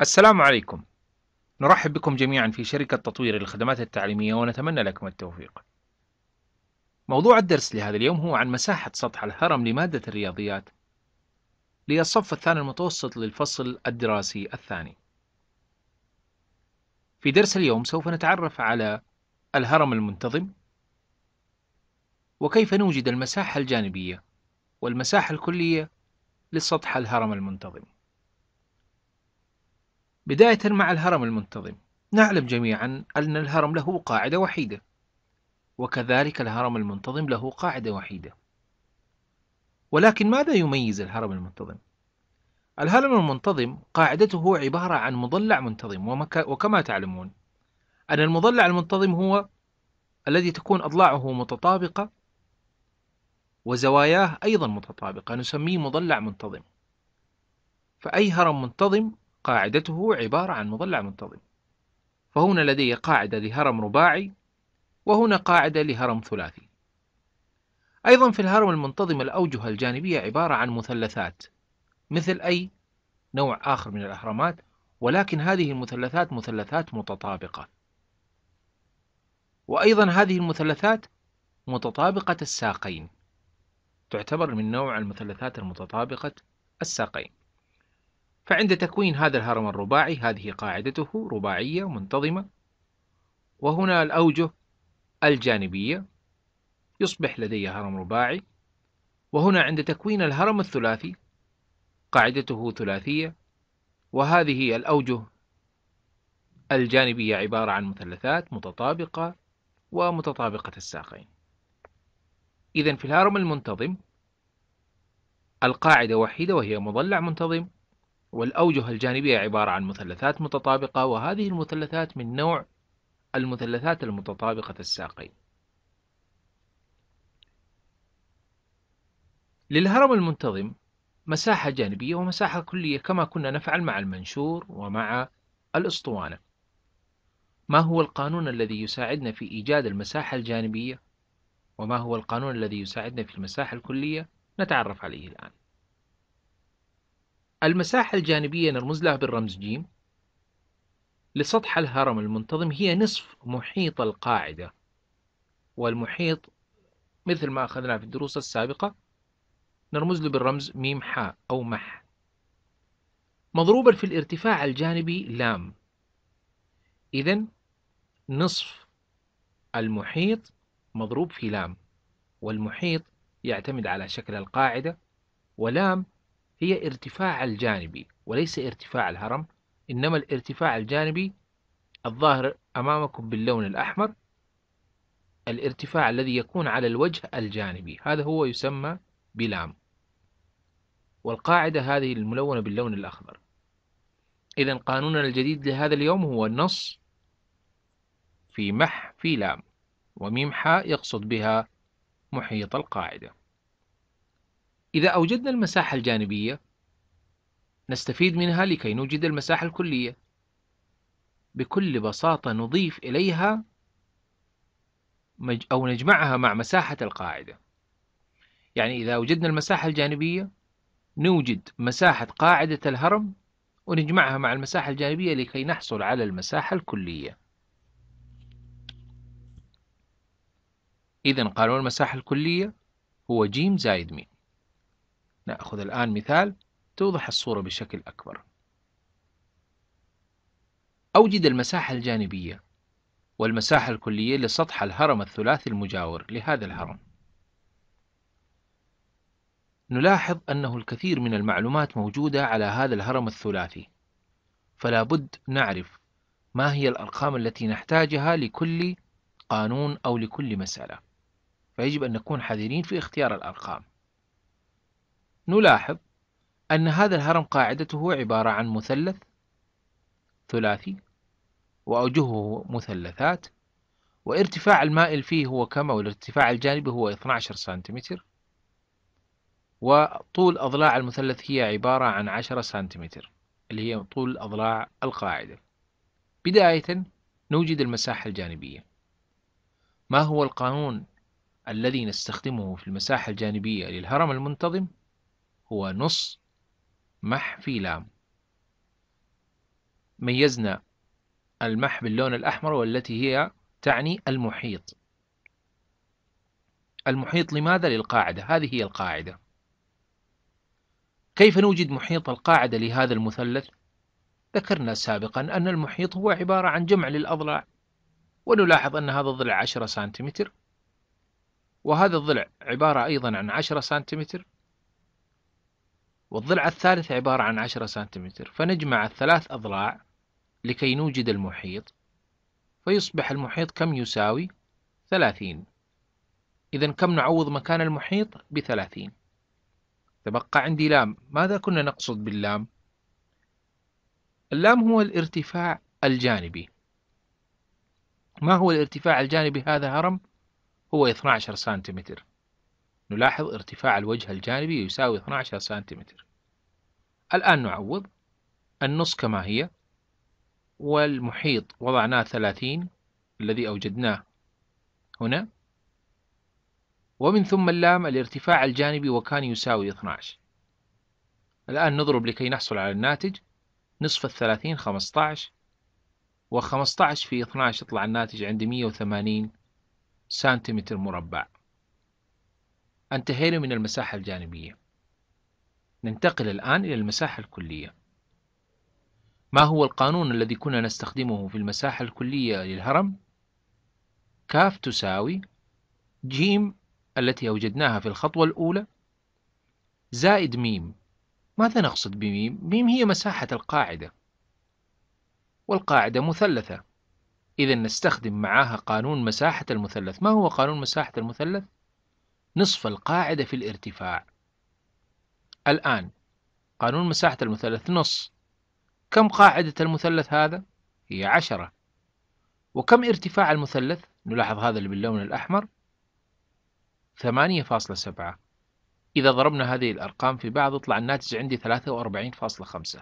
السلام عليكم نرحب بكم جميعا في شركة تطوير الخدمات التعليمية ونتمنى لكم التوفيق موضوع الدرس لهذا اليوم هو عن مساحة سطح الهرم لمادة الرياضيات للصف الثاني المتوسط للفصل الدراسي الثاني في درس اليوم سوف نتعرف على الهرم المنتظم وكيف نوجد المساحة الجانبية والمساحة الكلية لسطح الهرم المنتظم بداية مع الهرم المنتظم نعلم جميعا أن الهرم له قاعدة وحيدة وكذلك الهرم المنتظم له قاعدة وحيدة ولكن ماذا يميز الهرم المنتظم؟ الهرم المنتظم قاعدته عبارة عن مضلع منتظم وكما تعلمون أن المضلع المنتظم هو الذي تكون أضلاعه متطابقة وزواياه أيضا متطابقة نسميه مضلع منتظم فأي هرم منتظم قاعدته عبارة عن مضلع منتظم فهنا لدي قاعدة لهرم رباعي وهنا قاعدة لهرم ثلاثي أيضا في الهرم المنتظم الأوجه الجانبية عبارة عن مثلثات مثل أي نوع آخر من الأهرامات ولكن هذه المثلثات مثلثات متطابقة وأيضا هذه المثلثات متطابقة الساقين تعتبر من نوع المثلثات المتطابقة الساقين فعند تكوين هذا الهرم الرباعي هذه قاعدته رباعية منتظمة وهنا الأوجه الجانبية يصبح لدي هرم رباعي وهنا عند تكوين الهرم الثلاثي قاعدته ثلاثية وهذه الأوجه الجانبية عبارة عن مثلثات متطابقة ومتطابقة الساقين إذا في الهرم المنتظم القاعدة وحيدة وهي مضلع منتظم والأوجه الجانبية عبارة عن مثلثات متطابقة وهذه المثلثات من نوع المثلثات المتطابقة الساقين للهرم المنتظم مساحة جانبية ومساحة كلية كما كنا نفعل مع المنشور ومع الأسطوانة ما هو القانون الذي يساعدنا في إيجاد المساحة الجانبية وما هو القانون الذي يساعدنا في المساحة الكلية نتعرف عليه الآن المساحة الجانبية نرمز لها بالرمز ج لسطح الهرم المنتظم هي نصف محيط القاعدة والمحيط مثل ما أخذناه في الدروس السابقة نرمز له بالرمز م ح أو مح مضروبا في الارتفاع الجانبي لام إذا نصف المحيط مضروب في لام والمحيط يعتمد على شكل القاعدة ولام هي ارتفاع الجانبي وليس ارتفاع الهرم إنما الارتفاع الجانبي الظاهر أمامكم باللون الأحمر الارتفاع الذي يكون على الوجه الجانبي هذا هو يسمى بلام والقاعدة هذه الملونة باللون الأخضر إذا قانوننا الجديد لهذا اليوم هو النص في مح في لام وميم حاء يقصد بها محيط القاعدة إذا أوجدنا المساحة الجانبية نستفيد منها لكي نوجد المساحة الكلية بكل بساطة نضيف إليها أو نجمعها مع مساحة القاعدة يعني إذا وجدنا المساحة الجانبية نوجد مساحة قاعدة الهرم ونجمعها مع المساحة الجانبية لكي نحصل على المساحة الكلية إذا قانون المساحة الكلية هو ج زائد م نأخذ الآن مثال توضح الصورة بشكل أكبر أوجد المساحة الجانبية والمساحة الكلية لسطح الهرم الثلاثي المجاور لهذا الهرم نلاحظ أنه الكثير من المعلومات موجودة على هذا الهرم الثلاثي فلا بد نعرف ما هي الأرقام التي نحتاجها لكل قانون أو لكل مسألة فيجب أن نكون حذرين في اختيار الأرقام نلاحظ أن هذا الهرم قاعدته عبارة عن مثلث ثلاثي وأوجهه مثلثات وارتفاع المائل فيه هو كم أو الارتفاع الجانبي هو 12 سنتيمتر وطول أضلاع المثلث هي عبارة عن 10 سنتيمتر اللي هي طول أضلاع القاعدة بداية نوجد المساحة الجانبية ما هو القانون الذي نستخدمه في المساحة الجانبية للهرم المنتظم هو نص مح في لام ميزنا المح باللون الأحمر والتي هي تعني المحيط المحيط لماذا للقاعدة هذه هي القاعدة كيف نوجد محيط القاعدة لهذا المثلث ذكرنا سابقا أن المحيط هو عبارة عن جمع للأضلاع ونلاحظ أن هذا الضلع 10 سنتيمتر وهذا الضلع عبارة أيضا عن 10 سنتيمتر والضلع الثالث عبارة عن 10 سنتيمتر فنجمع الثلاث أضلاع لكي نوجد المحيط فيصبح المحيط كم يساوي 30 إذا كم نعوض مكان المحيط بثلاثين تبقى عندي لام ماذا كنا نقصد باللام اللام هو الارتفاع الجانبي ما هو الارتفاع الجانبي هذا هرم هو 12 سنتيمتر نلاحظ ارتفاع الوجه الجانبي يساوي 12 سنتيمتر الآن نعوض النص كما هي والمحيط وضعناه 30 الذي أوجدناه هنا ومن ثم اللام الارتفاع الجانبي وكان يساوي 12 الآن نضرب لكي نحصل على الناتج نصف الثلاثين 15 و15 في 12 يطلع الناتج عندي 180 سنتيمتر مربع انتهينا من المساحة الجانبية ننتقل الآن إلى المساحة الكلية ما هو القانون الذي كنا نستخدمه في المساحة الكلية للهرم؟ كاف تساوي جيم التي أوجدناها في الخطوة الأولى زائد ميم ماذا نقصد بميم؟ ميم هي مساحة القاعدة والقاعدة مثلثة إذا نستخدم معاها قانون مساحة المثلث ما هو قانون مساحة المثلث؟ نصف القاعدة في الارتفاع الآن قانون مساحة المثلث نص كم قاعدة المثلث هذا؟ هي عشرة وكم ارتفاع المثلث؟ نلاحظ هذا اللي باللون الأحمر 8.7 إذا ضربنا هذه الأرقام في بعض يطلع الناتج عندي 43.5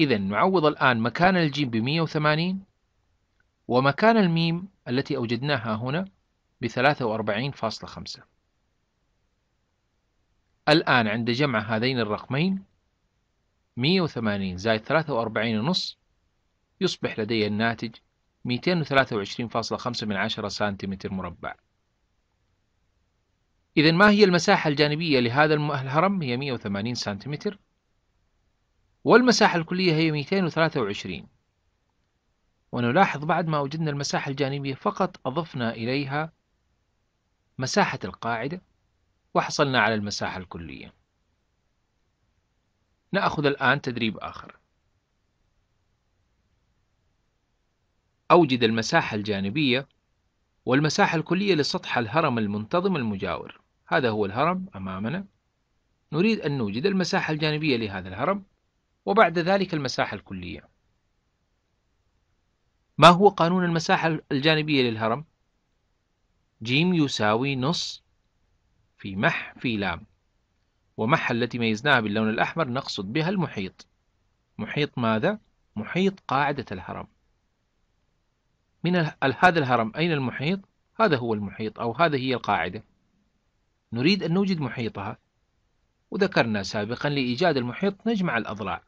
إذا نعوض الآن مكان الجيم ب 180 ومكان الميم التي أوجدناها هنا ب 43.5 الآن عند جمع هذين الرقمين 180 زائد 43 ونص يصبح لدي الناتج 223.5 من عشرة سنتيمتر مربع إذا ما هي المساحة الجانبية لهذا الهرم هي 180 سنتيمتر والمساحة الكلية هي 223 ونلاحظ بعد ما وجدنا المساحة الجانبية فقط أضفنا إليها مساحة القاعدة وحصلنا على المساحة الكلية نأخذ الآن تدريب آخر أوجد المساحة الجانبية والمساحة الكلية لسطح الهرم المنتظم المجاور هذا هو الهرم أمامنا نريد أن نوجد المساحة الجانبية لهذا الهرم وبعد ذلك المساحة الكلية ما هو قانون المساحة الجانبية للهرم جيم يساوي نص في مح في لام ومح التي ميزناها باللون الأحمر نقصد بها المحيط محيط ماذا؟ محيط قاعدة الهرم من هذا الهرم أين المحيط؟ هذا هو المحيط أو هذه هي القاعدة نريد أن نوجد محيطها وذكرنا سابقا لإيجاد المحيط نجمع الأضلاع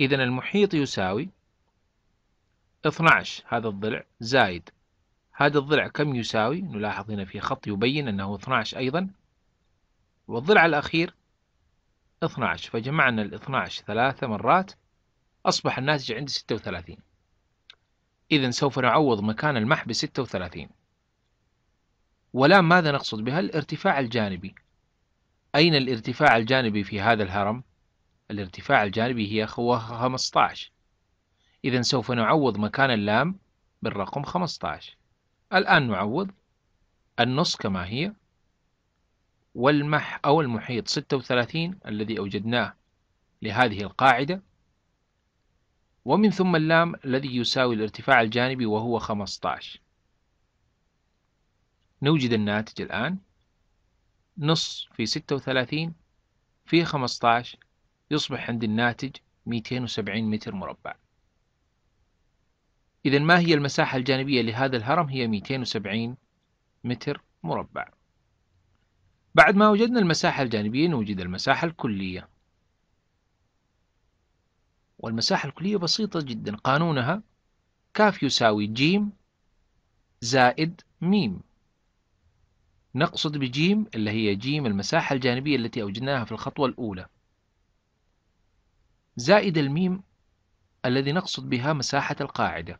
إذا المحيط يساوي 12 هذا الضلع زائد هذا الضلع كم يساوي نلاحظ هنا في خط يبين أنه 12 أيضا والضلع الأخير 12 فجمعنا ال 12 ثلاث مرات أصبح الناتج عندي 36 إذا سوف نعوض مكان المح ب 36 ولا ماذا نقصد بها الارتفاع الجانبي أين الارتفاع الجانبي في هذا الهرم؟ الارتفاع الجانبي هي هو 15 إذا سوف نعوض مكان اللام بالرقم 15 الآن نعوض النص كما هي والمح أو المحيط 36 الذي أوجدناه لهذه القاعدة ومن ثم اللام الذي يساوي الارتفاع الجانبي وهو 15 نوجد الناتج الآن نص في 36 في 15 يصبح عند الناتج 270 متر مربع إذا ما هي المساحة الجانبية لهذا الهرم هي 270 متر مربع بعد ما وجدنا المساحة الجانبية نوجد المساحة الكلية والمساحة الكلية بسيطة جدا قانونها كاف يساوي جيم زائد ميم نقصد بجيم اللي هي جيم المساحة الجانبية التي أوجدناها في الخطوة الأولى زائد الميم الذي نقصد بها مساحة القاعدة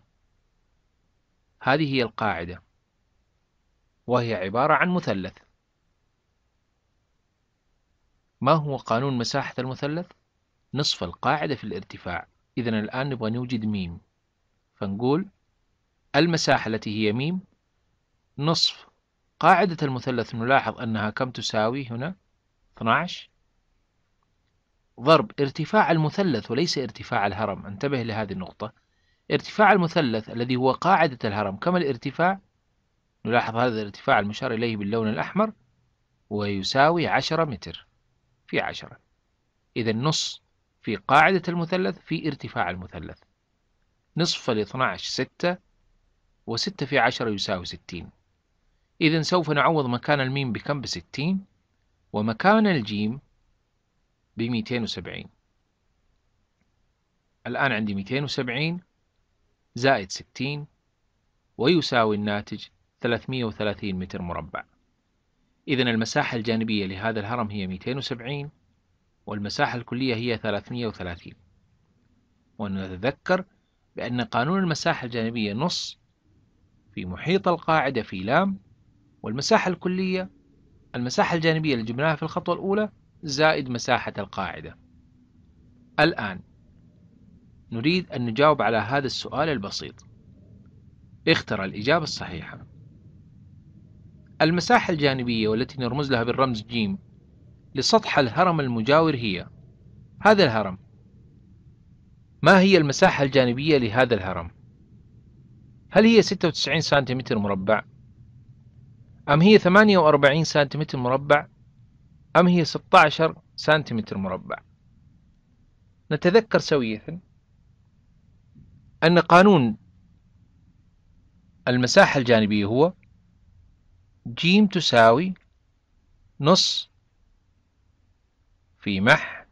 هذه هي القاعدة وهي عبارة عن مثلث ما هو قانون مساحة المثلث؟ نصف القاعدة في الارتفاع إذا الآن نبغى نوجد ميم فنقول المساحة التي هي ميم نصف قاعدة المثلث نلاحظ أنها كم تساوي هنا 12 ضرب ارتفاع المثلث وليس ارتفاع الهرم انتبه لهذه النقطة ارتفاع المثلث الذي هو قاعدة الهرم كم الارتفاع؟ نلاحظ هذا الارتفاع المشار إليه باللون الأحمر ويساوي عشرة متر في عشرة إذا نص في قاعدة المثلث في ارتفاع المثلث نصف ال 12 ستة وستة في عشرة يساوي ستين إذا سوف نعوض مكان الميم بكم بستين ومكان الجيم بميتين وسبعين الآن عندي ميتين وسبعين زائد 60 ويساوي الناتج 330 متر مربع إذا المساحة الجانبية لهذا الهرم هي 270 والمساحة الكلية هي 330 ونتذكر بأن قانون المساحة الجانبية نص في محيط القاعدة في لام والمساحة الكلية المساحة الجانبية اللي جبناها في الخطوة الأولى زائد مساحة القاعدة الآن نريد أن نجاوب على هذا السؤال البسيط اختر الإجابة الصحيحة المساحة الجانبية والتي نرمز لها بالرمز ج لسطح الهرم المجاور هي هذا الهرم ما هي المساحة الجانبية لهذا الهرم؟ هل هي 96 سنتيمتر مربع؟ أم هي 48 سنتيمتر مربع؟ أم هي 16 سنتيمتر مربع؟ نتذكر سوية أن قانون المساحة الجانبية هو ج تساوي نص في مح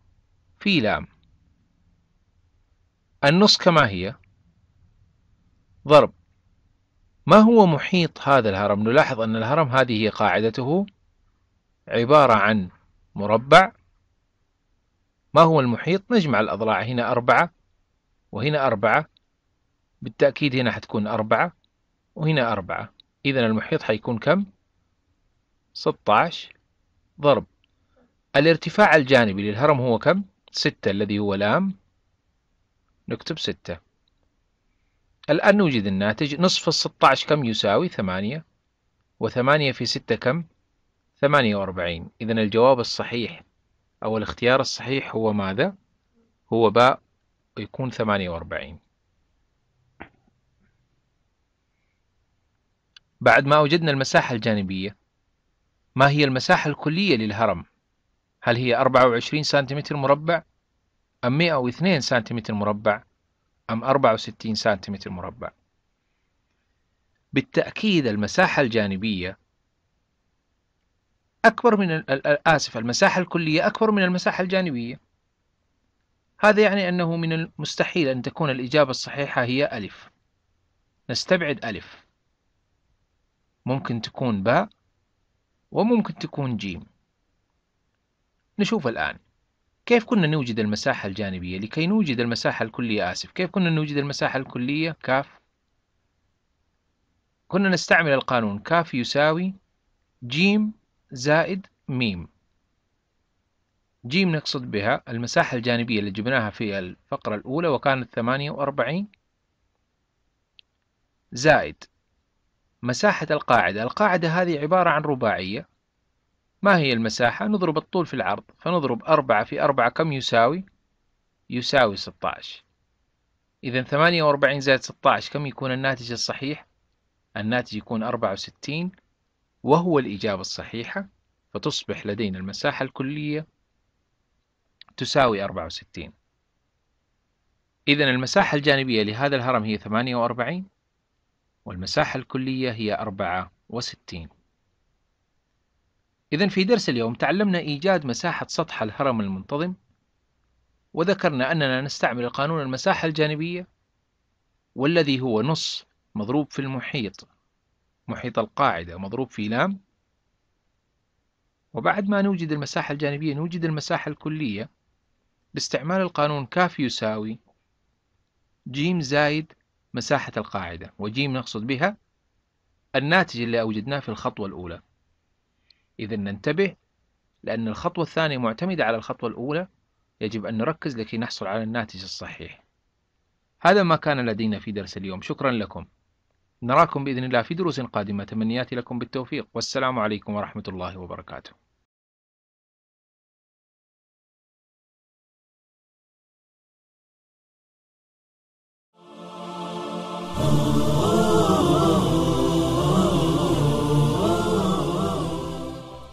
في لام النص كما هي ضرب ما هو محيط هذا الهرم نلاحظ أن الهرم هذه هي قاعدته عبارة عن مربع ما هو المحيط نجمع الأضلاع هنا أربعة وهنا أربعة بالتأكيد هنا حتكون أربعة وهنا أربعة إذا المحيط حيكون كم؟ 16 ضرب الارتفاع الجانبي للهرم هو كم؟ ستة الذي هو لام نكتب ستة الآن نوجد الناتج نصف الستة كم يساوي؟ ثمانية وثمانية في ستة كم؟ ثمانية وأربعين إذا الجواب الصحيح أو الاختيار الصحيح هو ماذا؟ هو باء يكون وأربعين بعد ما وجدنا المساحة الجانبية ما هي المساحة الكلية للهرم؟ هل هي 24 سنتيمتر مربع أم 102 سنتيمتر مربع أم 64 سنتيمتر مربع؟ بالتأكيد المساحة الجانبية أكبر من آسف المساحة الكلية أكبر من المساحة الجانبية هذا يعني أنه من المستحيل أن تكون الإجابة الصحيحة هي ألف نستبعد ألف ممكن تكون باء وممكن تكون جيم نشوف الآن كيف كنا نوجد المساحة الجانبية لكي نوجد المساحة الكلية آسف كيف كنا نوجد المساحة الكلية كاف كنا نستعمل القانون كاف يساوي جيم زائد ميم جيم نقصد بها المساحة الجانبية اللي جبناها في الفقرة الأولى وكانت 48 زائد مساحة القاعدة القاعدة هذه عبارة عن رباعية ما هي المساحة؟ نضرب الطول في العرض فنضرب 4 في 4 كم يساوي؟ يساوي 16 إذا 48 زائد 16 كم يكون الناتج الصحيح؟ الناتج يكون 64 وهو الإجابة الصحيحة فتصبح لدينا المساحة الكلية تساوي 64 إذا المساحة الجانبية لهذا الهرم هي 48 والمساحة الكلية هي 64 إذا في درس اليوم تعلمنا إيجاد مساحة سطح الهرم المنتظم وذكرنا أننا نستعمل قانون المساحة الجانبية والذي هو نص مضروب في المحيط محيط القاعدة مضروب في لام وبعد ما نوجد المساحة الجانبية نوجد المساحة الكلية باستعمال القانون كاف يساوي ج زايد مساحة القاعدة وجيم نقصد بها الناتج اللي أوجدناه في الخطوة الأولى إذا ننتبه لأن الخطوة الثانية معتمدة على الخطوة الأولى يجب أن نركز لكي نحصل على الناتج الصحيح هذا ما كان لدينا في درس اليوم شكرا لكم نراكم بإذن الله في دروس قادمة تمنياتي لكم بالتوفيق والسلام عليكم ورحمة الله وبركاته